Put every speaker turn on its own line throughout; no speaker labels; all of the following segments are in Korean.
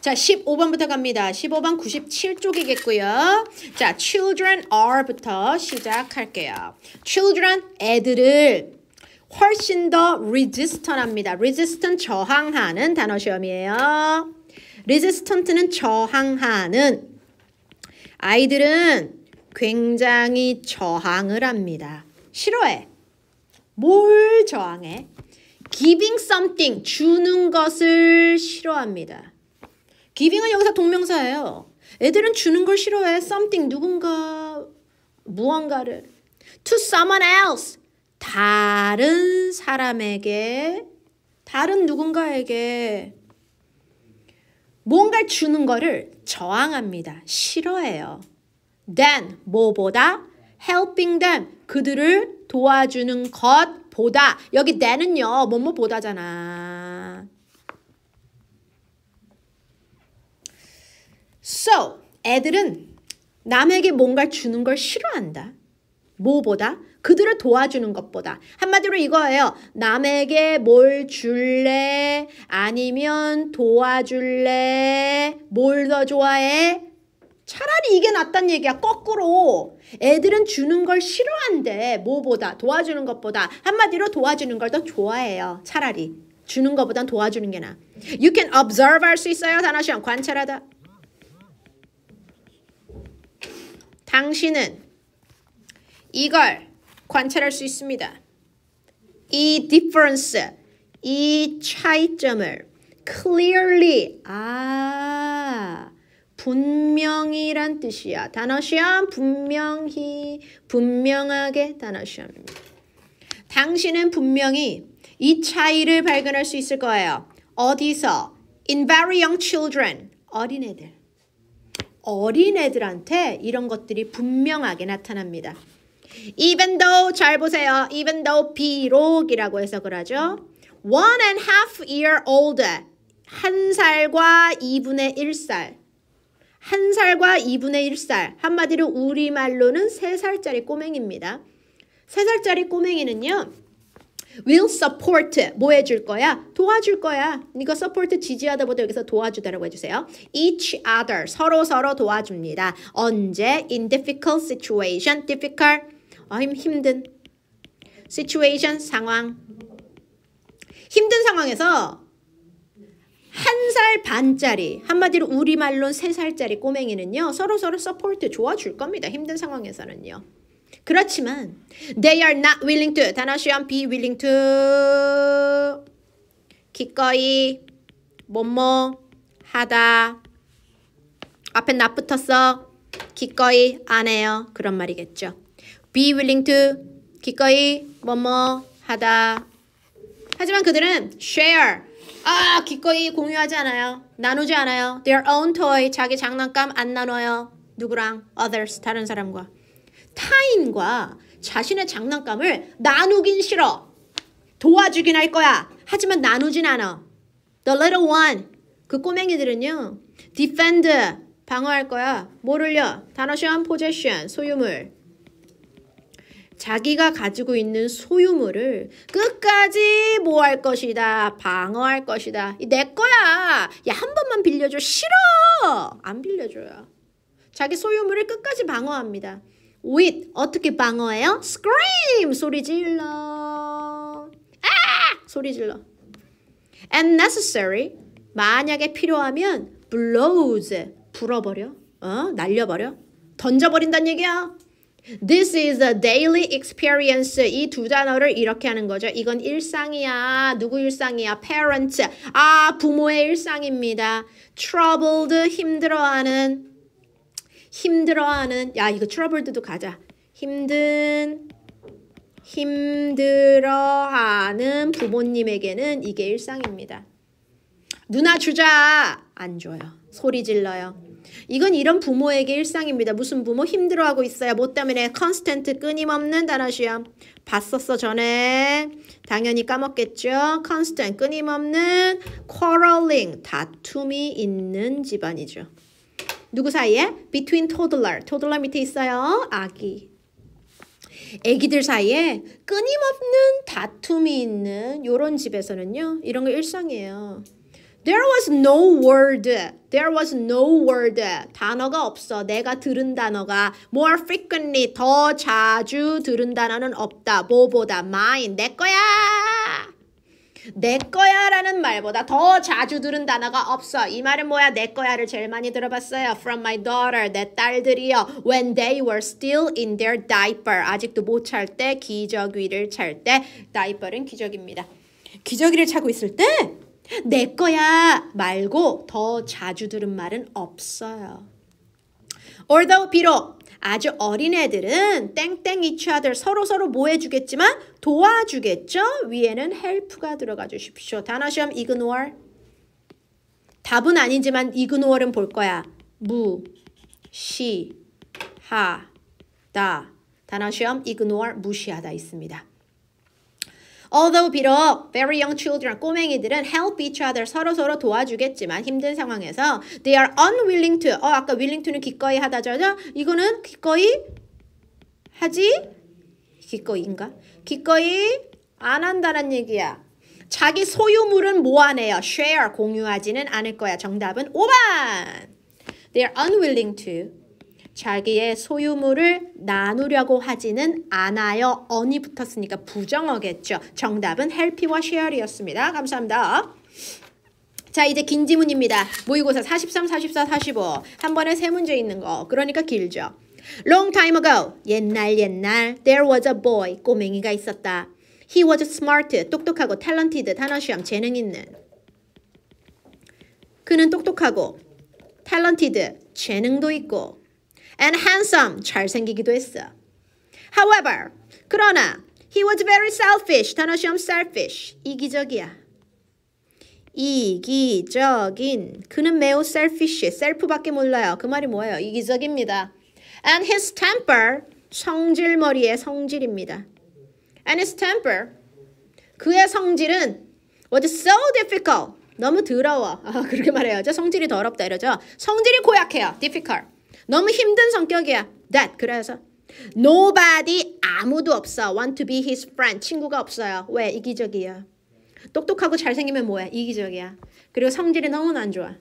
자, 15번부터 갑니다. 15번 97쪽이겠고요. 자, children are부터 시작할게요. children, 애들을 훨씬 더 resistant합니다. resistant, 저항하는 단어 시험이에요. resistant는 저항하는. 아이들은 굉장히 저항을 합니다. 싫어해. 뭘 저항해? giving something, 주는 것을 싫어합니다. giving은 여기서 동명사예요. 애들은 주는 걸 싫어해. something 누군가 무언가를 to someone else 다른 사람에게 다른 누군가에게 뭔가 주는 거를 저항합니다. 싫어해요. then 뭐보다 helping them 그들을 도와주는 것보다 여기 then은요 뭐뭐보다잖아. So, 애들은 남에게 뭔가 주는 걸 싫어한다. 뭐보다? 그들을 도와주는 것보다. 한마디로 이거예요. 남에게 뭘 줄래? 아니면 도와줄래? 뭘 더 좋아해? 차라리 이게 낫단 얘기야. 거꾸로. 애들은 주는 걸 싫어한대. 뭐보다? 도와주는 것보다. 한마디로 도와주는 걸 더 좋아해요. 차라리. 주는 것보단 도와주는 게 나아. You can observe 할 수 있어요. 단어 시험. 관찰하다. 당신은 이걸 관찰할 수 있습니다. 이 difference, 이 차이점을 clearly, 아, 분명히란 뜻이야. 단어 시험, 분명히, 분명하게 단어 시험입니다. 당신은 분명히 이 차이를 발견할 수 있을 거예요. 어디서? In very young children, 어린애들. 어린애들한테 이런 것들이 분명하게 나타납니다. Even though 잘 보세요. Even though 비록이라고 해석을 하죠. One and half year old 한 살과 2분의 1살 한 살과 2분의 1살 한마디로 우리말로는 3살짜리 꼬맹입니다. 3살짜리 꼬맹이는요. will support 뭐 해줄 거야? 도와줄 거야. 이거 support 지지하다 보다 여기서 도와주다라고 해주세요. each other 서로 서로 도와줍니다. 언제 in difficult situation difficult 어, 힘, 힘든 situation 상황 힘든 상황에서 한 살 반짜리 한마디로 우리말론 세살짜리 꼬맹이는요 서로서로 서포트 좋아줄 겁니다 힘든 상황에서는요 그렇지만 they are not willing to 단어 시험 be willing to 기꺼이 뭐뭐 하다 앞에 나 붙었어 기꺼이 안 해요 그런 말이겠죠 be willing to 기꺼이 뭐뭐 하다 하지만 그들은 share 아 기꺼이 공유하지 않아요 나누지 않아요 their own toy 자기 장난감 안 나눠요 누구랑 others 다른 사람과 타인과 자신의 장난감을 나누긴 싫어. 도와주긴 할 거야. 하지만 나누진 않아. The little one. 그 꼬맹이들은요. Defend. 방어할 거야. 뭐를요? 단어 시험 possession. 소유물. 자기가 가지고 있는 소유물을 끝까지 뭐 할 것이다. 방어할 것이다. 내 거야. 야, 한 번만 빌려줘. 싫어. 안 빌려줘요. 자기 소유물을 끝까지 방어합니다. with 어떻게 방어해요? scream 소리 질러 아 소리 질러 and necessary 만약에 필요하면 blows 불어버려 어 날려버려 던져버린다는 얘기야 This is a daily experience. 이 두 단어를 이렇게 하는 거죠. 이건 일상이야. 누구 일상이야? Parent. 아, 부모의 일상입니다. Troubled, 힘들어하는 힘들어하는 야 이거 트러블드도 가자 힘든 힘들어하는 부모님에게는 이게 일상입니다. 누나 주자 안 줘요. 소리 질러요. 이건 이런 부모에게 일상입니다. 무슨 부모 힘들어하고 있어요. 뭐 때문에 컨스턴트 끊임없는 단어 시험 봤었어 전에 당연히 까먹겠죠. 컨스턴 끊임없는 quarreling 다툼이 있는 집안이죠. 누구 사이에? between toddler. toddler 밑에 있어요. 아기. 애기들 사이에 끊임없는 다툼이 있는 요런 집에서는요. 이런 거 일상이에요. There was no word. There was no word. 단어가 없어. 내가 들은 단어가 more frequently 더 자주 들은 단어는 없다. 뭐보다 mine 내 거야. 내 거야 라는 말보다 더 자주 들은 단어가 없어. 이 말은 뭐야? 내 거야를 제일 많이 들어봤어요. From my daughter, 내 딸들이요. When they were still in their diaper. 아직도 못 찰 때, 기저귀를 찰 때. 다이퍼는 기저귀입니다. 기저귀를 차고 있을 때, 내 거야 말고 더 자주 들은 말은 없어요. Although, 비록 아주 어린 애들은 땡땡 each other 서로서로 뭐 해주겠지만 도와주겠죠? 위에는 help가 들어가 주십시오. 단어 시험 ignore. 답은 아니지만 ignore은 볼 거야. 무, 시, 하, 다. 단어 시험 ignore 무시하다 있습니다. Although 비록 very young children 꼬맹이들은 help each other 서로 서로 도와주겠지만 힘든 상황에서 they are unwilling to 어 아까 willing to는 기꺼이 하다죠 이거는 기꺼이 하지 기꺼이인가 기꺼이 안 한다는 얘기야. 자기 소유물은 뭐안 해요? share 공유하지는 않을 거야. 정답은 5번. They are unwilling to 자기의 소유물을 나누려고 하지는 않아요. 언이 붙었으니까 부정어겠죠. 정답은 h e 와 s h a r 습니다 감사합니다. 자 이제 긴 지문입니다. 모의고사 43, 44, 45. 한 번에 세 문제 있는 거. 그러니까 길죠. Long time ago. 옛날 옛날. There was a boy. 꼬맹이가 있었다. He was smart. 똑똑하고 talented. 단어 시험 재능 있는. 그는 똑똑하고 talented. 재능도 있고 and handsome, 잘생기기도 했어. However, 그러나 he was very selfish, 단어 시험 selfish, 이기적이야. 이기적인, 그는 매우 selfish, self밖에 몰라요. 그 말이 뭐예요? 이기적입니다. And his temper, 성질머리의 성질입니다. And his temper, 그의 성질은 was so difficult, 너무 더러워. 아, 그렇게 말해요. 성질이 더럽다 이러죠. 성질이 고약해요. difficult. 너무 힘든 성격이야. That 그래서 nobody 아무도 없어 want to be his friend 친구가 없어요. 왜 이기적이야. 똑똑하고 잘생기면 뭐해 이기적이야. 그리고 성질이 너무안 좋아.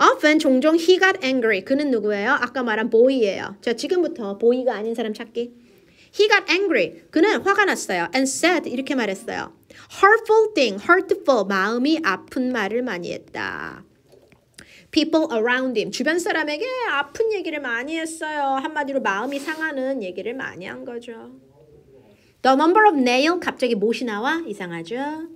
Often 종종 he got angry. 그는 누구예요? 아까 말한 boy예요. 자 지금부터 boy가 아닌 사람 찾기. He got angry. 그는 화가 났어요. And said 이렇게 말했어요. Hurtful thing, hurtful 마음이 아픈 말을 많이 했다. people around him. 주변 사람에게 아픈 얘기를 많이 했어요. 한마디로 마음이 상하는 얘기를 많이 한 거죠. The number of nail 갑자기 못이 나와 이상하죠.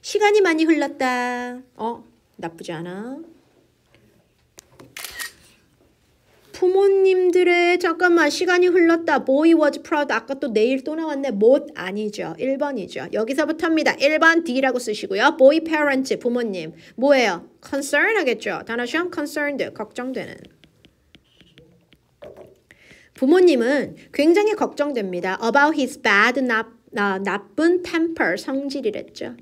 시간이 많이 흘렀다. 어, 나쁘지 않아. 부모님들의 잠깐만 시간이 흘렀다. Boy was proud. 아까 또 내일 또 나왔네. 못 아니죠. 1번이죠. 여기서부터입니다. 1번 D라고 쓰시고요. Boy parents 부모님 뭐예요? concern 하겠죠. 단어 시험 concerned 걱정되는 부모님은 굉장히 걱정됩니다. about his bad 나, 나, 나쁜 temper 성질이랬죠.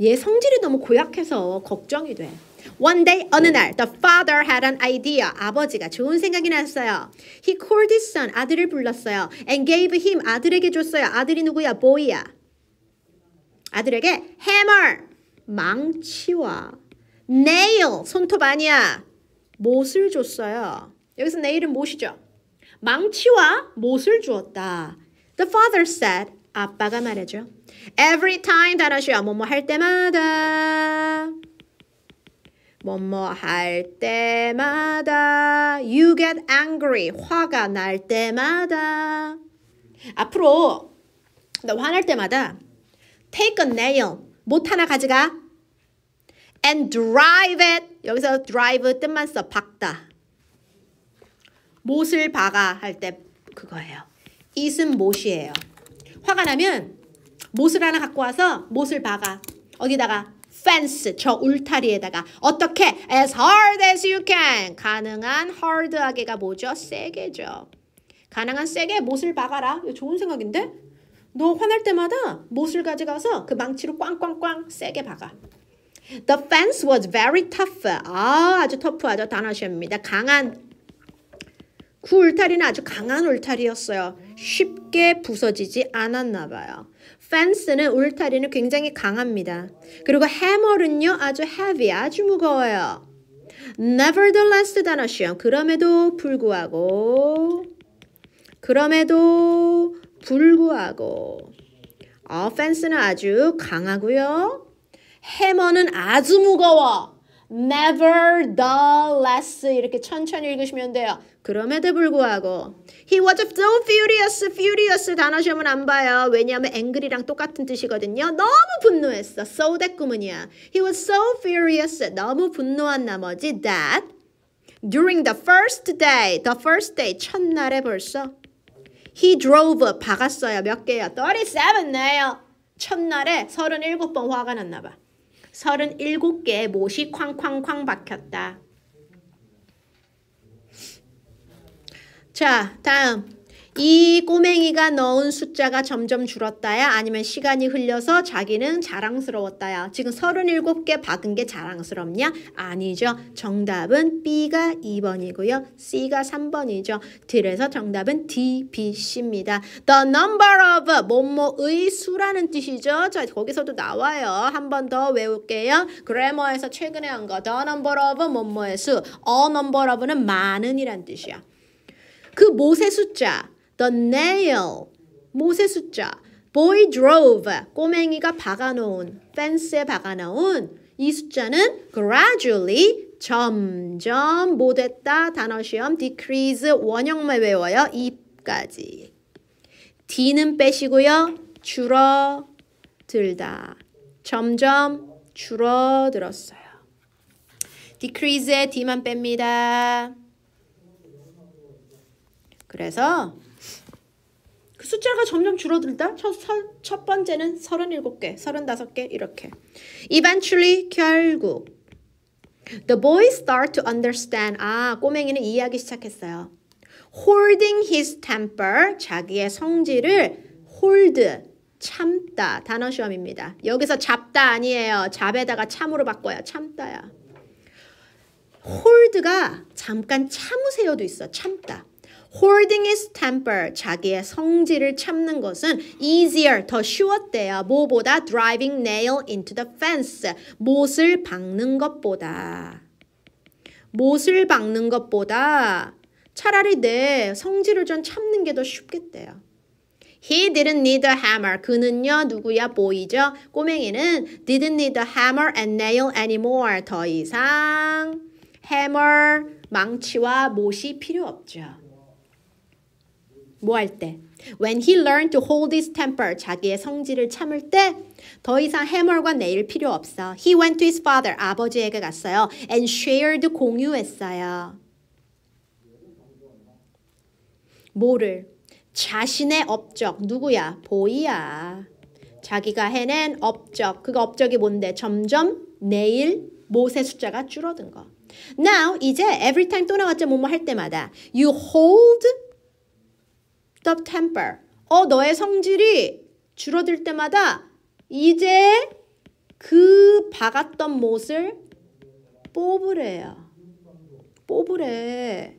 얘 성질이 너무 고약해서 걱정이 돼. One day, 어느 날, the father had an idea. 아버지가 좋은 생각이 났어요. He called his son, 아들을 불렀어요. And gave him, 아들에게 줬어요. 아들이 누구야? 보이야. 아들에게 hammer, 망치와 nail, 손톱 아니야. 못을 줬어요. 여기서 nail은 못이죠. 망치와 못을 주었다. The father said, 아빠가 말하죠. Every time 단어시야 뭐뭐 할 때마다 뭐뭐 할 때마다 you get angry 화가 날 때마다 앞으로 너 화날 때마다 take a nail 못 하나 가져가 and drive it 여기서 drive 뜻만 써 박다 못을 박아 할 때 그거예요 it은 못이에요 화가 나면 못을 하나 갖고 와서 못을 박아 어디다가 fence 저 울타리에다가 어떻게 as hard as you can 가능한 hard하게가 뭐죠? 세게죠. 가능한 세게 못을 박아라. 좋은 생각인데? 너 화날 때마다 못을 가져가서 그 망치로 꽝꽝꽝 세게 박아. The fence was very tough. 아, 아주 터프하죠. 단어시입니다. 강한 그 울타리는 아주 강한 울타리였어요. 쉽게 부서지지 않았나 봐요. f e n c 는 울타리는 굉장히 강합니다. 그리고 h a m m e r 요 아주 heavy 아주 무거워요. nevertheless 단어 시험 그럼에도 불구하고 그럼에도 불구하고 어, f e 는 아주 강하고요. h a 는 아주 무거워. nevertheless 이렇게 천천히 읽으시면 돼요. 그럼에도 불구하고 he was so furious, furious 단어 시험은 안 봐요. 왜냐하면 angry랑 똑같은 뜻이거든요. 너무 분노했어. so 됐구문이야. he was so furious, 너무 분노한 나머지 that during the first day, the first day 첫날에 벌써 he drove 박았어요. 몇 개요? 37네요. 첫날에 37번 화가 났나 봐. 37개의 못이 쾅쾅쾅 박혔다. 자, 다음. 이 꼬맹이가 넣은 숫자가 점점 줄었다야 아니면 시간이 흘려서 자기는 자랑스러웠다야 지금 37개 박은 게 자랑스럽냐? 아니죠. 정답은 B가 2번이고요. C가 3번이죠. 그래서 정답은 D, B, C입니다. The number of 뭐뭐의 수라는 뜻이죠. 자 거기서도 나와요. 한 번 더 외울게요. 그래머에서 최근에 한 거. The number of 뭐뭐의 수. A number of는 많은 이란 뜻이야. 그 모세 숫자 the nail 못의 숫자 boy drove 꼬맹이가 박아놓은 f e 에 박아놓은 이 숫자는 gradually 점점 못했다 단어 시험 decrease 원형만 외워요 이까지 d는 빼시고요 줄어들다 점점 줄어들었어요 decrease의 d만 뺍니다 그래서 그 숫자가 점점 줄어들다. 첫, 첫 번째는 37개, 35개 이렇게. Eventually 결국 The b o y start to understand. 아, 꼬맹이는 이해하기 시작했어요. Holding his temper, 자기의 성질을 hold, 참다. 단어 시험입니다. 여기서 잡다 아니에요. 잡에다가 참으로 바꿔요. 참다야. hold가 잠깐 참으세요도 있어. 참다. holding his temper 자기의 성질을 참는 것은 easier 더 쉬웠대요. 뭐보다 driving nail into the fence 못을 박는 것보다 못을 박는 것보다 차라리 내 성질을 좀 참는 게 더 쉽겠대요. He didn't need a hammer. 그는요 누구야 보이죠? 꼬맹이는 didn't need a hammer and nail anymore. 더 이상 hammer 망치와 못이 필요 없죠. 뭐할 때? When he learned to hold his temper, 자기의 성질을 참을 때 더 이상 해멀과 내일 필요 없어. He went to his father, 아버지에게 갔어요. And shared, 공유했어요. 뭐를? 자신의 업적, 누구야? 보이야. 자기가 해낸 업적, 그 업적이 뭔데? 점점 내일 못의 숫자가 줄어든 거. Now, 이제 every time 또 나왔죠, 뭐뭐 할 때마다. You hold stop temper. 어, 너의 성질이 줄어들 때마다 이제 그 박았던 못을 뽑으래요. 뽑으래.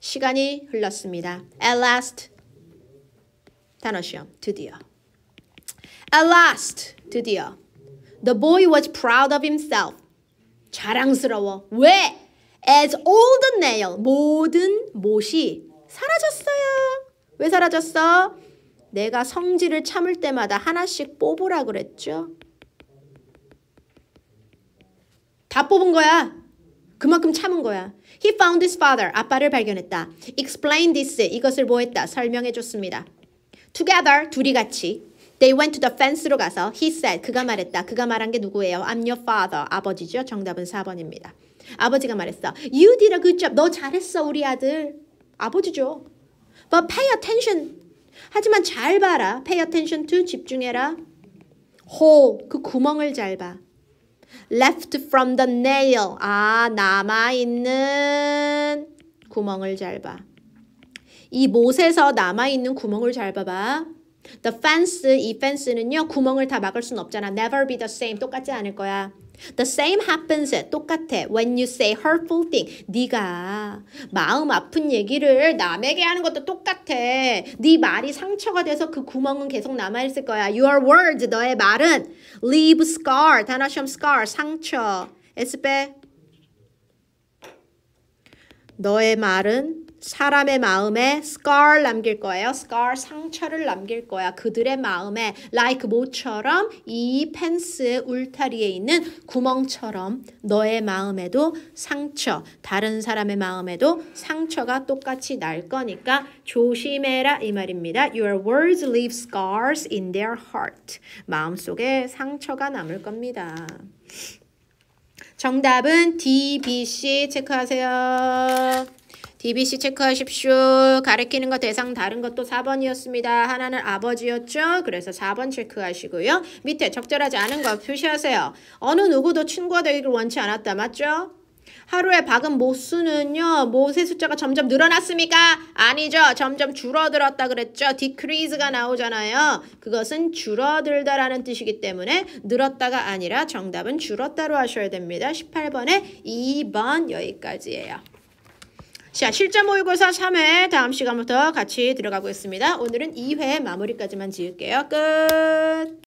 시간이 흘렀습니다. At last. 단어 시험. 드디어. At last. 드디어. The boy was proud of himself. 자랑스러워. 왜? As all the nail. 모든 못이 사라졌어요. 왜 사라졌어? 내가 성질을 참을 때마다 하나씩 뽑으라 그랬죠. 다 뽑은 거야. 그만큼 참은 거야. He found his father. 아빠를 발견했다. Explain this. 이것을 뭐했다? 설명해 줬습니다. Together. 둘이 같이. They went to the fence로 가서 he said. 그가 말했다. 그가 말한 게 누구예요? I'm your father. 아버지죠. 정답은 4번입니다. 아버지가 말했어. You did a good job. 너 잘했어, 우리 아들. 아버지죠. But pay attention. 하지만 잘 봐라. Pay attention to 집중해라. Hole 그 구멍을 잘 봐. Left from the nail 아 남아 있는 구멍을 잘 봐. 이 못에서 남아 있는 구멍을 잘 봐봐. The fence 이 fence는요 구멍을 다 막을 순 없잖아. Never be the same 똑같지 않을 거야. The same happens. 똑같아. When you say hurtful thing. 네가 마음 아픈 얘기를 남에게 하는 것도 똑같아. 네 말이 상처가 돼서 그 구멍은 계속 남아 있을 거야. Your words, 너의 말은 leave scar, 단어시험 scar, 상처. 에스베 너의 말은 사람의 마음에 scar 남길 거예요. scar 상처를 남길 거야. 그들의 마음에 like 모처럼 이 펜스 울타리에 있는 구멍처럼 너의 마음에도 상처, 다른 사람의 마음에도 상처가 똑같이 날 거니까 조심해라 이 말입니다. Your words leave scars in their heart. 마음속에 상처가 남을 겁니다. 정답은 D, B, C 체크하세요. DBC 체크하십시오. 가리키는 것 대상 다른 것도 4번이었습니다. 하나는 아버지였죠. 그래서 4번 체크하시고요. 밑에 적절하지 않은 거 표시하세요. 어느 누구도 친구고되기를 원치 않았다. 맞죠? 하루에 박은 모수는요. 모세 숫자가 점점 늘어났습니까? 아니죠. 점점 줄어들었다 그랬죠. decrease가 나오잖아요. 그것은 줄어들다라는 뜻이기 때문에 늘었다가 아니라 정답은 줄었다로 하셔야 됩니다. 18번에 2번 여기까지예요. 자, 실전 모의고사 3회 다음 시간부터 같이 들어가고 있습니다. 오늘은 2회 마무리까지만 지을게요. 끝!